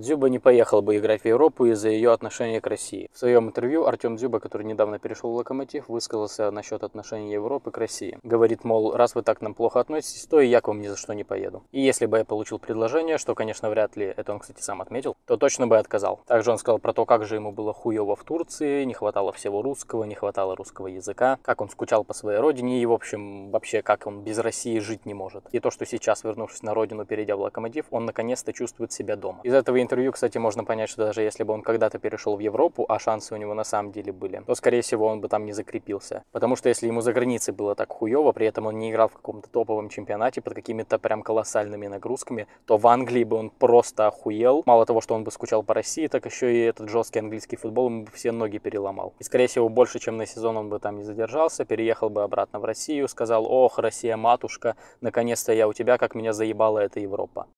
Дзюба не поехал бы играть в Европу из-за ее отношения к России. В своем интервью Артем Дзюба, который недавно перешел в Локомотив, высказался насчет отношений Европы к России. Говорит, мол, раз вы так нам плохо относитесь, то и я к вам ни за что не поеду. И если бы я получил предложение, что, конечно, вряд ли, это он, кстати, сам отметил, то точно бы отказал. Также он сказал про то, как же ему было хуево в Турции, не хватало всего русского, не хватало русского языка, как он скучал по своей родине и, в общем, вообще, как он без России жить не может. И то, что сейчас, вернувшись на родину, перейдя в Локомотив, он наконец-то чувствует себя дома. Из этого интервью интервью, кстати, можно понять, что даже если бы он когда-то перешел в Европу, а шансы у него на самом деле были, то, скорее всего, он бы там не закрепился. Потому что если ему за границей было так хуево, при этом он не играл в каком-то топовом чемпионате под какими-то прям колоссальными нагрузками, то в Англии бы он просто охуел. Мало того, что он бы скучал по России, так еще и этот жесткий английский футбол ему бы все ноги переломал. И, скорее всего, больше, чем на сезон он бы там не задержался, переехал бы обратно в Россию, сказал, ох, Россия, матушка, наконец-то я у тебя, как меня заебала эта Европа.